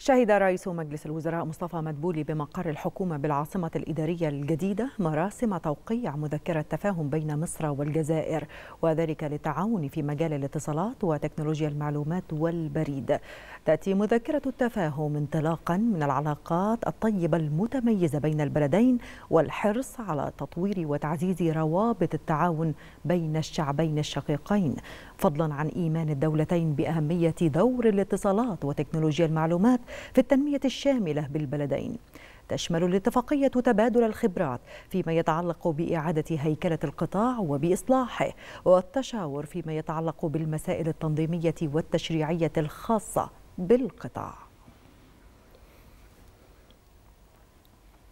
شهد رئيس مجلس الوزراء مصطفى مدبولي بمقر الحكومة بالعاصمة الإدارية الجديدة مراسم توقيع مذكرة تفاهم بين مصر والجزائر وذلك للتعاون في مجال الاتصالات وتكنولوجيا المعلومات والبريد تأتي مذكرة التفاهم انطلاقا من العلاقات الطيبة المتميزة بين البلدين والحرص على تطوير وتعزيز روابط التعاون بين الشعبين الشقيقين فضلا عن إيمان الدولتين بأهمية دور الاتصالات وتكنولوجيا المعلومات في التنمية الشاملة بالبلدين تشمل الاتفاقية تبادل الخبرات فيما يتعلق بإعادة هيكلة القطاع وبإصلاحه والتشاور فيما يتعلق بالمسائل التنظيمية والتشريعية الخاصة بالقطاع